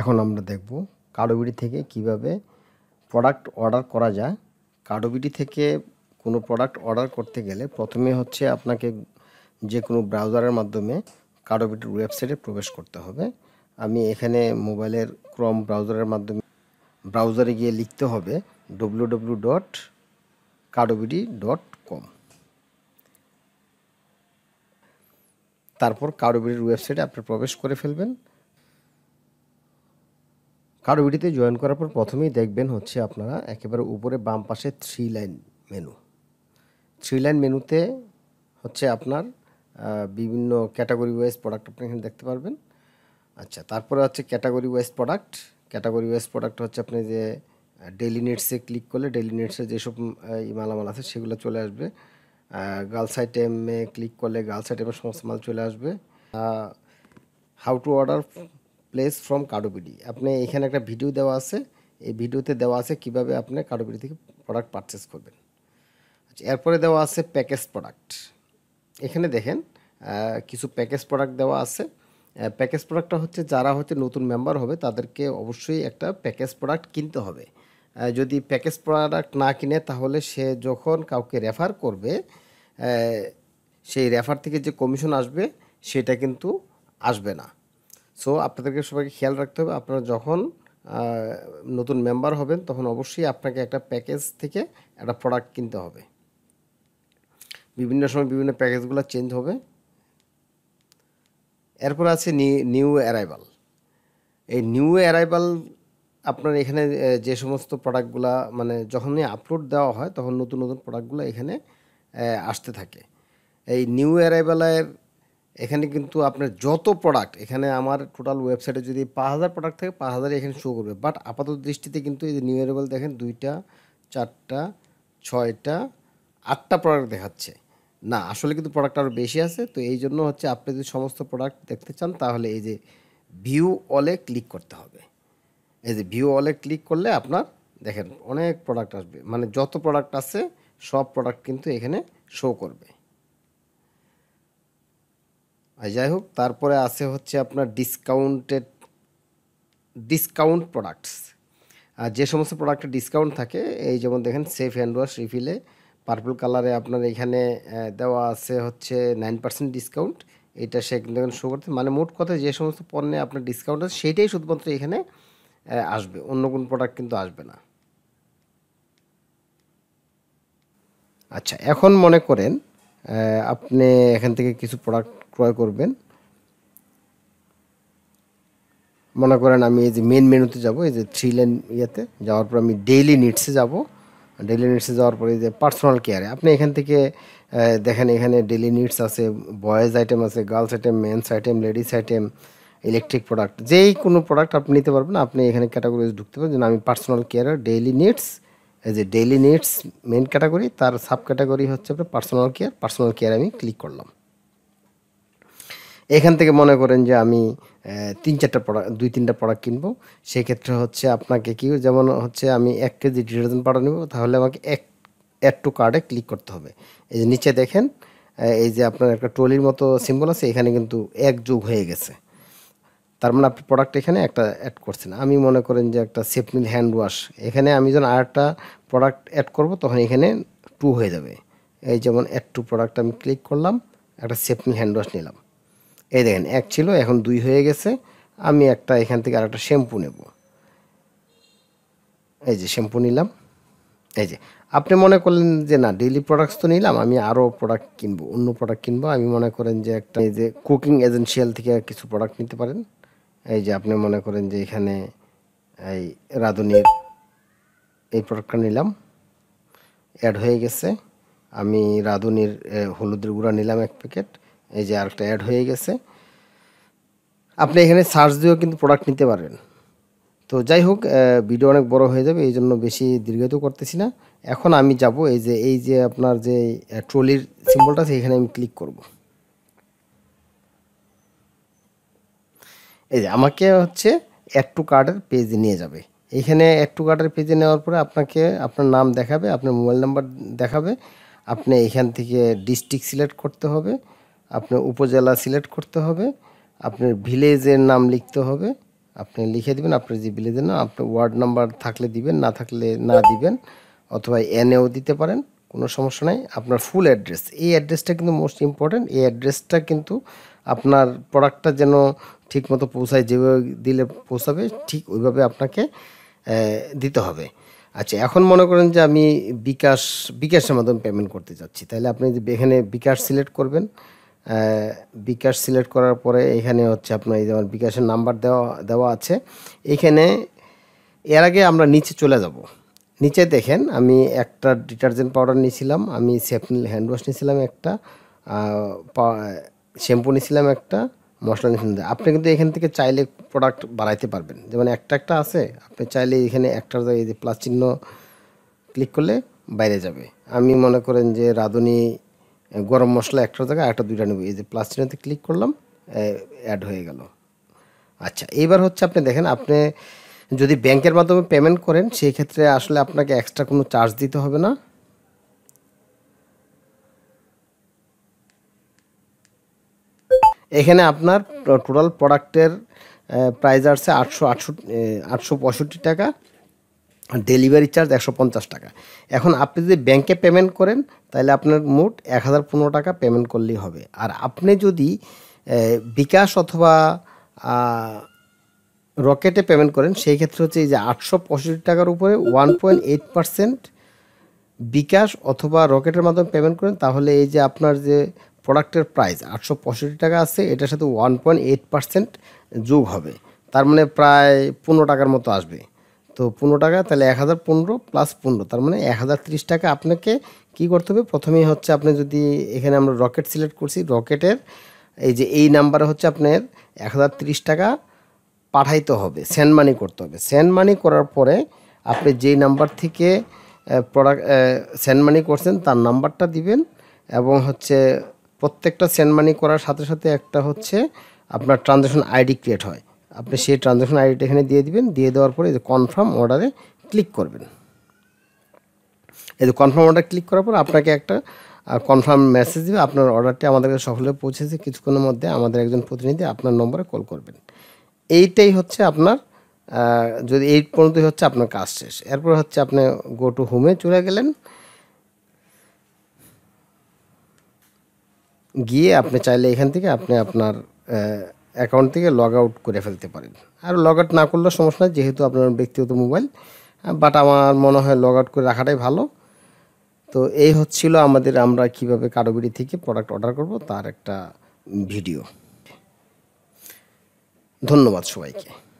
এখন আমরা দেখব কাডোবিটি থেকে কিভাবে প্রোডাক্ট অর্ডার করা যায় কাডোবিটি থেকে কোনো প্রোডাক্ট অর্ডার করতে গেলে প্রথমে হচ্ছে আপনাকে যে কোনো ব্রাউজারের মাধ্যমে কাডোবিডির ওয়েবসাইটে প্রবেশ করতে হবে আমি এখানে মোবাইলের ক্রম ব্রাউজারের মাধ্যমে ব্রাউজারে গিয়ে লিখতে হবে W W dot Kadobd dot com তারপর কাডোবিডির ওয়েবসাইটে আপনি প্রবেশ করে ফেলবেন কারো ভিডিওতে জয়েন করার পর প্রথমেই দেখবেন হচ্ছে আপনারা একেবারে উপরে বাম পাশে three line menu three line মেনুতে হচ্ছে আপনার বিভিন্ন ক্যাটাগরি ওয়াইজ প্রোডাক্ট আপনি এখানে দেখতে পারবেন আচ্ছা তারপরে হচ্ছে category wise product category wise product হচ্ছে আপনি যে ডেলি নেটসে ক্লিক করলে ডেলি নেটসে যেসব মালামাল আছে সেগুলো চলে আসবে গার্লস আইটেমে ক্লিক করলে গার্লস আইটেমের সমস্ত মাল চলে আসবে how to order place from Kadobd আপনি এখানে একটা ভিডিও দেওয়া আছে এই ভিডিওতে দেওয়া আছে কিভাবে আপনি কাডোবিডি থেকে প্রোডাক্ট পারচেস করবেন আচ্ছা এরপরে দেওয়া আছে প্যাকেজ প্রোডাক্ট এখানে দেখেন কিছু প্যাকেজ প্রোডাক্ট দেওয়া আছে প্যাকেজ প্রোডাক্টটা হচ্ছে যারা হচ্ছে নতুন মেম্বার হবে তাদেরকে অবশ্যই একটা প্যাকেজ প্রোডাক্ট কিনতে হবে যদি প্যাকেজ প্রোডাক্ট না কিনে তাহলে সে যখন কাউকে রেফার করবে সেই রেফার থেকে যে কমিশন আসবে সেটা কিন্তু আসবে না সো আপনাদেরকে সবাইকে খেয়াল রাখতে হবে আপনারা যখন নতুন মেম্বার হবেন তখন অবশ্যই আপনাকে একটা প্যাকেজ থেকে একটা প্রোডাক্ট কিনতে হবে বিভিন্ন সময় বিভিন্ন প্যাকেজগুলো চেঞ্জ হবে এরপর আছে নিউ অ্যারাইভাল এই নিউ অ্যারাইভাল আপনার এখানে যে সমস্ত প্রোডাক্টগুলো মানে যখনই আপলোড দেওয়া হয় তখন নতুন নতুন প্রোডাক্টগুলো এখানে আসতে থাকে এই নিউ অ্যারাইভালের এখানে কিন্তু আপনার যত প্রোডাক্ট এখানে আমার টোটাল ওয়েবসাইটে যদি পাঁচ হাজার প্রোডাক্ট থাকে পাঁচ হাজার এখানে শো করবে বাট আপাতত দৃষ্টিতে কিন্তু এই যে নিউরেবল দেখেন দুইটা চারটা ছয়টা আটটা প্রোডাক্ট দেখাচ্ছে না আসলে কিন্তু প্রোডাক্ট আরও বেশি আছে তো এই জন্য হচ্ছে আপনি যদি সমস্ত প্রোডাক্ট দেখতে চান তাহলে এই যে ভিউ অলে ক্লিক করতে হবে এই যে ভিউ অলে ক্লিক করলে আপনার দেখেন অনেক প্রোডাক্ট আসবে মানে যত প্রোডাক্ট আছে সব প্রোডাক্ট কিন্তু এখানে শো করবে যাই হোক তারপরে আছে হচ্ছে আপনার ডিসকাউন্টেড ডিসকাউন্ট প্রোডাক্টস আর যে সমস্ত প্রোডাক্টে ডিসকাউন্ট থাকে এই যেমন দেখেন সেফ হ্যান্ড ওয়াশ রিফিলে পার্পল কালারে আপনার এখানে দেওয়া আছে হচ্ছে নাইন পার্সেন্ট ডিসকাউন্ট এটা সে দেখেন শো করতে মানে মোট কথা যে সমস্ত পণ্যে আপনার ডিসকাউন্ট আছে সেটাই শুধুমাত্র এখানে আসবে অন্য কোন প্রোডাক্ট কিন্তু আসবে না আচ্ছা এখন মনে করেন আপনি এখান থেকে কিছু প্রোডাক্ট ক্রয় করবেন মনে করেন আমি এই যে মেন মেনুতে যাব এই যে থ্রি লাইন ইয়েতে যাওয়ার পর আমি ডেইলি নিডসে যাব ডেইলি নিডসে যাওয়ার পরে যে পার্সোনাল কেয়ারে আপনি এখান থেকে দেখেন এখানে ডেইলি নিডস আছে বয়েজ আইটেম আছে girls item men's item ladies item electric product যেই কোনো প্রোডাক্ট আপনি নিতে পারবেন আপনি এখানে ক্যাটাগরিতে ঢুকতে পারবেন আমি পার্সোনাল কেয়ারের ডেইলি নিডস এই যে ডেইলি নিডস মেন ক্যাটাগরি তার সাব ক্যাটাগরি হচ্ছে আপনার পার্সোনাল কেয়ার পার্সোনাল কেয়ার আমি ক্লিক করলাম এখান থেকে মনে করেন যে আমি তিন চারটা প্রোডাক্ট দুই তিনটা প্রোডাক্ট কিনবো সেক্ষেত্রে হচ্ছে আপনাকে কি যেমন হচ্ছে আমি এক কেজি ডিটারজেন্ট পাউডার নেবো তাহলে আমাকে এক অ্যাড টু কার্ডে ক্লিক করতে হবে এই যে নিচে দেখেন এই যে আপনার একটা ট্রলির মতো সিম্বল আছে এখানে কিন্তু এক যোগ হয়ে গেছে তার মানে আপনি প্রোডাক্ট এখানে একটা অ্যাড করছেন আমি মনে করেন যে একটা সেপমিল হ্যান্ড ওয়াশ এখানে আমি যখন আর একটা প্রোডাক্ট অ্যাড করব তখন এখানে টু হয়ে যাবে এই যেমন অ্যাড টু প্রোডাক্ট আমি ক্লিক করলাম একটা সেপমিল হ্যান্ড ওয়াশ নিলাম এই দেখেন এক ছিল এখন দুই হয়ে গেছে আমি একটা এখান থেকে আর একটা শ্যাম্পু নেব এই যে শ্যাম্পু নিলাম এই যে আপনি মনে করলেন যে না ডেইলি প্রোডাক্টস তো নিলাম আমি আরও প্রোডাক্ট কিনবো অন্য প্রোডাক্ট কিনবো আমি মনে করেন যে একটা এই যে কুকিং এজেন্সিয়াল থেকে কিছু প্রোডাক্ট নিতে পারেন এই যে আপনি মনে করেন যে এখানে এই রাঁধুনির এই প্রোডাক্টটা নিলাম অ্যাড হয়ে গেছে আমি রাঁধুনির হলুদের গুঁড়া নিলাম এক প্যাকেট এই যে আরেকটা অ্যাড হয়ে গেছে আপনি এখানে সার্চ দিয়েও কিন্তু প্রোডাক্ট নিতে পারেন তো যাই হোক ভিডিও অনেক বড় হয়ে যাবে এই জন্য বেশি দীর্ঘায়িত করতেছি না এখন আমি যাব এই যে এই যে আপনার যে ট্রলির সিম্বলটা আছে এখানে আমি ক্লিক করব এই যে আমাকে হচ্ছে অ্যাড টু কার্ডের পেজে নিয়ে যাবে এখানে অ্যাড টু কার্ডের পেজে নেওয়ার পরে আপনাকে আপনার নাম দেখাবে আপনার মোবাইল নাম্বার দেখাবে আপনি এখান থেকে ডিস্ট্রিক্ট সিলেক্ট করতে হবে আপনার উপজেলা সিলেক্ট করতে হবে আপনার ভিলেজের নাম লিখতে হবে আপনি লিখে দিবেন আপনার যে ভিলেজের নাম আপনার ওয়ার্ড নাম্বার থাকলে দিবেন না থাকলে না দিবেন অথবা এনেও দিতে পারেন কোনো সমস্যা নাই আপনার ফুল অ্যাড্রেস এই অ্যাড্রেসটা কিন্তু মোস্ট ইম্পর্ট্যান্ট এই অ্যাড্রেসটা কিন্তু আপনার প্রোডাক্টটা যেন ঠিক মতো পৌঁছায় যেভাবে দিলে পৌঁছাবে ঠিক ওইভাবে আপনাকে দিতে হবে আচ্ছা এখন মনে করেন যে আমি বিকাশ বিকাশের মাধ্যমে পেমেন্ট করতে চাচ্ছি তাহলে আপনি এখানে বিকাশ সিলেক্ট করবেন বিকাশ সিলেক্ট করার পরে এখানে হচ্ছে আপনার এই যেমন বিকাশের নাম্বার দেওয়া দেওয়া আছে এখানে এর আগে আমরা নিচে চলে যাব নিচে দেখেন আমি একটা ডিটারজেন্ট পাউডার নিয়েছিলাম আমি সেফনিল হ্যান্ড ওয়াশ নিয়েছিলাম একটা শ্যাম্পু নিয়েছিলাম একটা মশলা নিয়েছিলাম আপনি কিন্তু এখান থেকে চাইলে প্রোডাক্ট বাড়াইতে পারবেন যেমন একটা একটা আছে আপনি চাইলে এখানে একটার জায়গায় প্লাস চিহ্ন ক্লিক করলে বাইরে যাবে আমি মনে করেন যে রাঁধুনি গরম মশলা একটা জায়গায় একটা দুইটা নেব এই যে প্লাস চিহ্নতে ক্লিক করলাম অ্যাড হয়ে গেল আচ্ছা এইবার হচ্ছে আপনি দেখেন আপনি যদি ব্যাংকের মাধ্যমে পেমেন্ট করেন সেই ক্ষেত্রে আসলে আপনাকে এক্সট্রা কোনো চার্জ দিতে হবে না এখানে আপনার টোটাল প্রোডাক্টের প্রাইস আসছে আটশো আটষট্টি আটশো পঁয়ষট্টি টাকা ডেলিভারি চার্জ একশো পঞ্চাশ টাকা এখন আপনি যদি ব্যাংকে পেমেন্ট করেন তাহলে আপনার মোট এক হাজার পনেরো টাকা পেমেন্ট করলেই হবে আর আপনি যদি বিকাশ অথবা রকেটে পেমেন্ট করেন সেই ক্ষেত্রে হচ্ছে এই যে আটশো পঁয়ষট্টি টাকার উপরে one point eight percent bKash অথবা রকেটের মাধ্যমে পেমেন্ট করেন তাহলে এই যে আপনার যে প্রোডাক্টের প্রাইস আটশো পঁয়ষট্টি টাকা আছে এটার সাথে ওয়ান পয়েন্ট এইট পার্সেন্ট যোগ হবে তার মানে প্রায় পনেরো টাকার মতো আসবে তো পনেরো টাকা তাহলে এক হাজার পনেরো প্লাস পনেরো তার মানে এক হাজার তিরিশ টাকা আপনাকে কী করতে হবে প্রথমেই হচ্ছে আপনি যদি এখানে আমরা রকেট সিলেক্ট করছি রকেটের এই যে এই নাম্বারে হচ্ছে আপনার এক হাজার তিরিশ টাকা পাঠাইতে হবে সেন্ড মানি করতে হবে সেন্ড মানি করার পরে আপনি যেই নাম্বার থেকে প্রোডাক্ট সেন্ড মানি করছেন তার নাম্বারটা দিবেন এবং হচ্ছে প্রত্যেকটা সেন্ড মানি করার সাথে সাথে একটা হচ্ছে আপনার ট্রানজ্যাকশন আইডি ক্রিয়েট হয় আপনি সেই ট্রানজ্যাকশন আইডিটা এখানে দিয়ে দিবেন দিয়ে দেওয়ার পরে এই যে কনফার্ম অর্ডারে ক্লিক করবেন এই যে কনফার্ম অর্ডার ক্লিক করার পর আপনাকে একটা কনফার্ম মেসেজ দেবে আপনার অর্ডারটি আমাদের কাছে সকলে পৌঁছেছে কিছুক্ষণের মধ্যে আমাদের একজন প্রতিনিধি আপনার নম্বরে কল করবেন এইটাই হচ্ছে আপনার যদি এই পর্যন্তই হচ্ছে আপনার কাজ শেষ এরপর হচ্ছে আপনি গো টু হোমে চলে গেলেন গিয়ে আপনি চাইলে এখান থেকে আপনি আপনার অ্যাকাউন্ট থেকে লগ আউট করে ফেলতে পারেন আর লগ আউট না করলেও সমস্যা নেই যেহেতু আপনার ব্যক্তিগত মোবাইল বাট আমার মনে হয় লগ আউট করে রাখাটাই ভালো তো এই হচ্ছিল আমাদের আমরা কিভাবে কারোবিড়ি থেকে প্রোডাক্ট অর্ডার করব তার একটা ভিডিও ধন্যবাদ সবাইকে